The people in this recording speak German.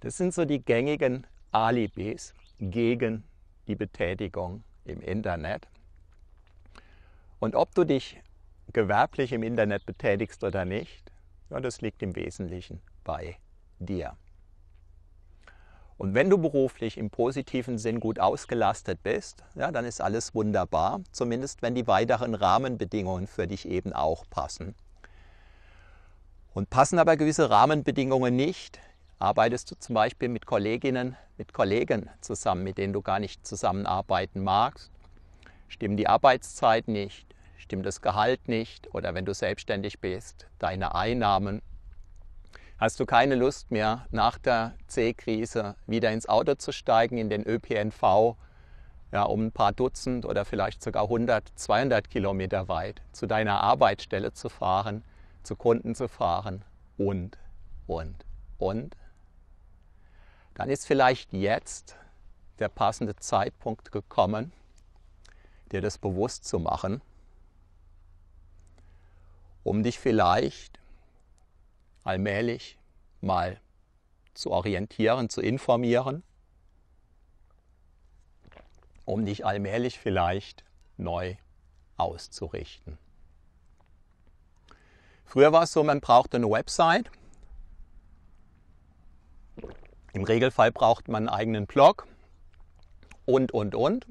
Das sind so die gängigen Alibis gegen die Betätigung im Internet. Und ob du dich gewerblich im Internet betätigst oder nicht, ja, das liegt im Wesentlichen bei dir. Und wenn du beruflich im positiven Sinn gut ausgelastet bist, ja, dann ist alles wunderbar, zumindest wenn die weiteren Rahmenbedingungen für dich eben auch passen. Und passen aber gewisse Rahmenbedingungen nicht, Arbeitest du zum Beispiel mit Kolleginnen, mit Kollegen zusammen, mit denen du gar nicht zusammenarbeiten magst? Stimmen die Arbeitszeit nicht? Stimmt das Gehalt nicht? Oder wenn du selbstständig bist, deine Einnahmen? Hast du keine Lust mehr, nach der C-Krise wieder ins Auto zu steigen, in den ÖPNV, ja, um ein paar Dutzend oder vielleicht sogar 100, 200 Kilometer weit zu deiner Arbeitsstelle zu fahren, zu Kunden zu fahren und, und, und? dann ist vielleicht jetzt der passende Zeitpunkt gekommen, dir das bewusst zu machen, um dich vielleicht allmählich mal zu orientieren, zu informieren, um dich allmählich vielleicht neu auszurichten. Früher war es so, man brauchte eine Website, im Regelfall braucht man einen eigenen Blog und, und, und.